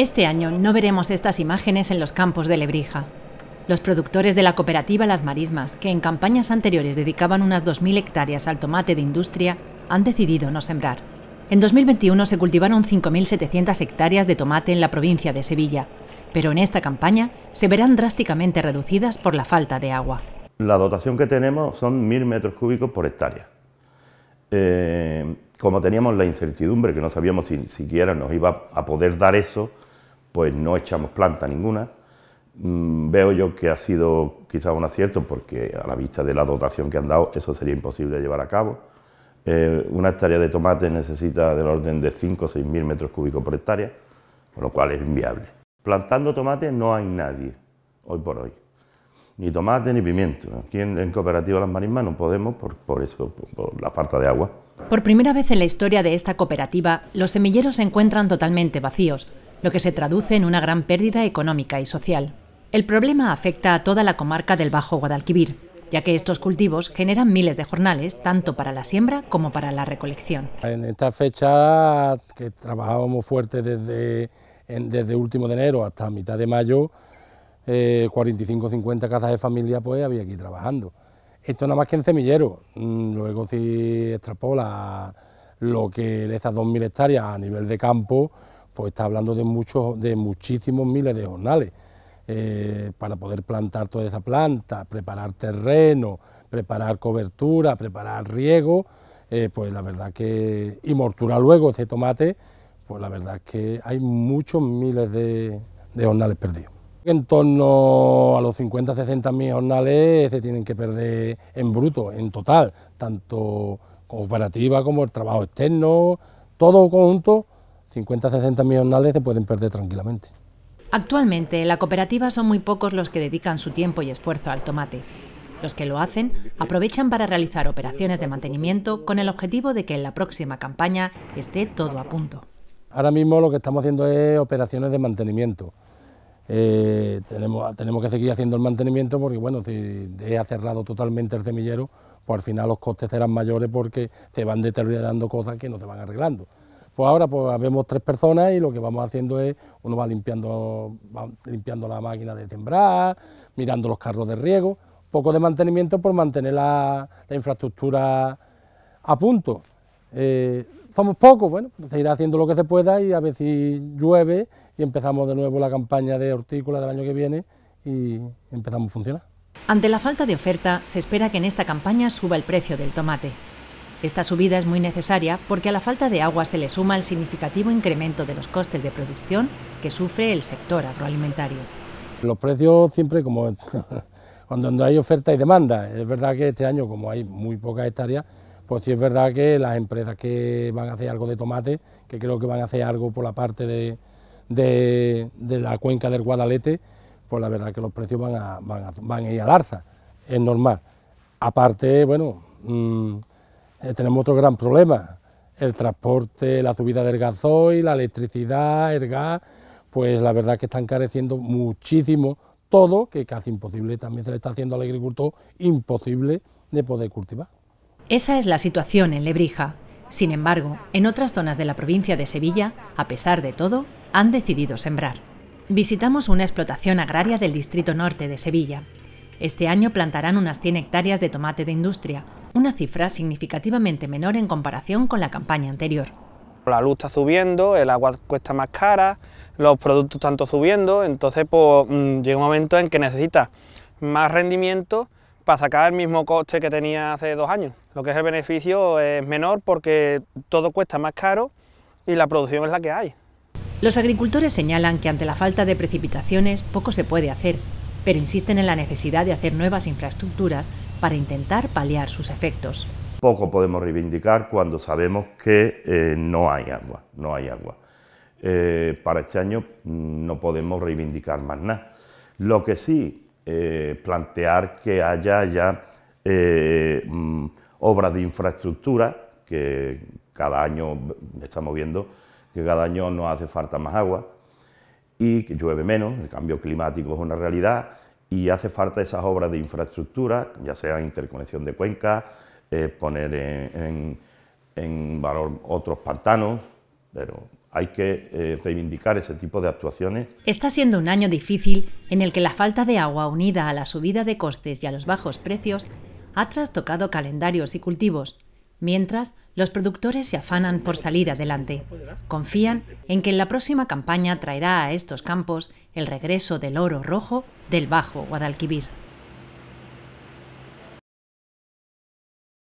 Este año no veremos estas imágenes en los campos de Lebrija. Los productores de la cooperativa Las Marismas, que en campañas anteriores dedicaban unas 2.000 hectáreas al tomate de industria, han decidido no sembrar. En 2021 se cultivaron 5.700 hectáreas de tomate en la provincia de Sevilla, pero en esta campaña se verán drásticamente reducidas por la falta de agua. La dotación que tenemos son 1.000 metros cúbicos por hectárea. Eh, como teníamos la incertidumbre, que no sabíamos si siquiera nos iba a poder dar eso, pues no echamos planta ninguna. Mm, veo yo que ha sido quizás un acierto porque a la vista de la dotación que han dado eso sería imposible llevar a cabo. Eh, una hectárea de tomate necesita del orden de 5 o 6 mil metros cúbicos por hectárea, con lo cual es inviable. Plantando tomate no hay nadie, hoy por hoy. Ni tomate ni pimiento. Aquí en, Cooperativa Las Marismas no podemos por, eso, por la falta de agua. Por primera vez en la historia de esta cooperativa, los semilleros se encuentran totalmente vacíos, lo que se traduce en una gran pérdida económica y social. El problema afecta a toda la comarca del Bajo Guadalquivir, ya que estos cultivos generan miles de jornales tanto para la siembra como para la recolección. En esta fecha, que trabajábamos fuerte desde, último de enero hasta mitad de mayo, eh, 45-50 casas de familia pues había aquí trabajando. Esto nada más que en semillero, mm, luego si extrapola lo que esas 2.000 hectáreas a nivel de campo, pues está hablando de, muchos, de muchísimos miles de jornales. Eh, para poder plantar toda esa planta, preparar terreno, preparar cobertura, preparar riego, eh, pues la verdad que, y mortura luego ese tomate, pues la verdad es que hay muchos miles de, de jornales perdidos. En torno a los 50, 60 mil jornales se tienen que perder en bruto, en total, tanto cooperativa como el trabajo externo, todo conjunto 50, 60 millones se pueden perder tranquilamente. Actualmente en la cooperativa son muy pocos los que dedican su tiempo y esfuerzo al tomate. Los que lo hacen aprovechan para realizar operaciones de mantenimiento con el objetivo de que en la próxima campaña esté todo a punto. Ahora mismo lo que estamos haciendo es operaciones de mantenimiento. Eh, tenemos, tenemos que seguir haciendo el mantenimiento porque bueno, si he cerrado totalmente el semillero, pues al final los costes serán mayores porque se van deteriorando cosas que no se van arreglando. Pues ahora pues vemos tres personas y lo que vamos haciendo es, uno va limpiando, limpiando la máquina de sembrar, mirando los carros de riego, poco de mantenimiento por mantener la, infraestructura a punto. Eh, somos pocos, bueno, pues, se irá haciendo lo que se pueda y a ver si llueve y empezamos de nuevo la campaña de hortícola del año que viene y empezamos a funcionar. Ante la falta de oferta, se espera que en esta campaña suba el precio del tomate. Esta subida es muy necesaria porque a la falta de agua se le suma el significativo incremento de los costes de producción que sufre el sector agroalimentario. Los precios siempre como cuando hay oferta y demanda. Es verdad que este año como hay muy poca hectáreas, pues sí es verdad que las empresas que van a hacer algo de tomate, que creo que van a hacer algo por la parte de, de, la cuenca del Guadalete, pues la verdad que los precios van a, van van a ir al arza... es normal. Aparte, bueno, mm, eh, tenemos otro gran problema, el transporte, la subida del gasoil, la electricidad, el gas, pues la verdad que están careciendo muchísimo todo, que casi imposible también se le está haciendo al agricultor, imposible de poder cultivar. Esa es la situación en Lebrija. Sin embargo, en otras zonas de la provincia de Sevilla, a pesar de todo, han decidido sembrar. Visitamos una explotación agraria del distrito norte de Sevilla. Este año plantarán unas 100 hectáreas de tomate de industria, una cifra significativamente menor en comparación con la campaña anterior. La luz está subiendo, el agua cuesta más cara, los productos están todos subiendo, entonces pues, mm, llega un momento en que necesita... más rendimiento para sacar el mismo coste que tenía hace dos años. Lo que es el beneficio es menor porque todo cuesta más caro y la producción es la que hay. Los agricultores señalan que ante la falta de precipitaciones poco se puede hacer, pero insisten en la necesidad de hacer nuevas infraestructuras para intentar paliar sus efectos. Poco podemos reivindicar cuando sabemos que eh, no hay agua, no hay agua. Eh, para este año mm, no podemos reivindicar más nada. Lo que sí, eh, plantear que haya ya mm, obras de infraestructura, que cada año mm, estamos viendo que cada año nos hace falta más agua y que llueve menos, el cambio climático es una realidad, y hace falta esas obras de infraestructura, ya sea interconexión de cuencas, eh, poner en, valor otros pantanos, pero hay que eh, reivindicar ese tipo de actuaciones. Está siendo un año difícil en el que la falta de agua unida a la subida de costes y a los bajos precios ha trastocado calendarios y cultivos, mientras los productores se afanan por salir adelante. Confían en que en la próxima campaña traerá a estos campos el regreso del oro rojo del Bajo Guadalquivir.